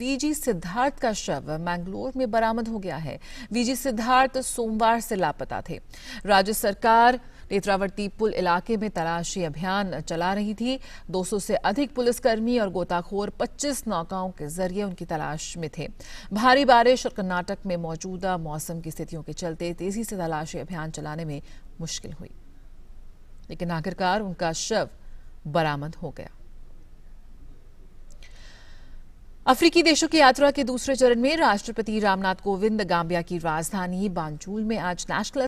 V G Siddharth का शव मैंगलोर में बरामद हो गया है वीजी सिद्धार्थ सोमवार से लापता थे राज्य सरकार नेत्रावर्ती पुल इलाके में तलाशी अभियान चला रही थी 200 से अधिक पुलिसकर्मी और गोताखोर 25 नौकाओं के जरिए उनकी तलाश में थे भारी बारिश और कर्नाटक में मौजूदा मौसम की स्थितियों के चलते तेजी से तलाशी अभियान चलाने में मुश्किल हुई लेकिन आखिरकार उनका शव बरामद हो गया अफ्रीकी देशों की यात्रा के दूसरे चरण में राष्ट्रपति रामनाथ कोविंद गांबिया की राजधानी बांजूल में आज नेशनल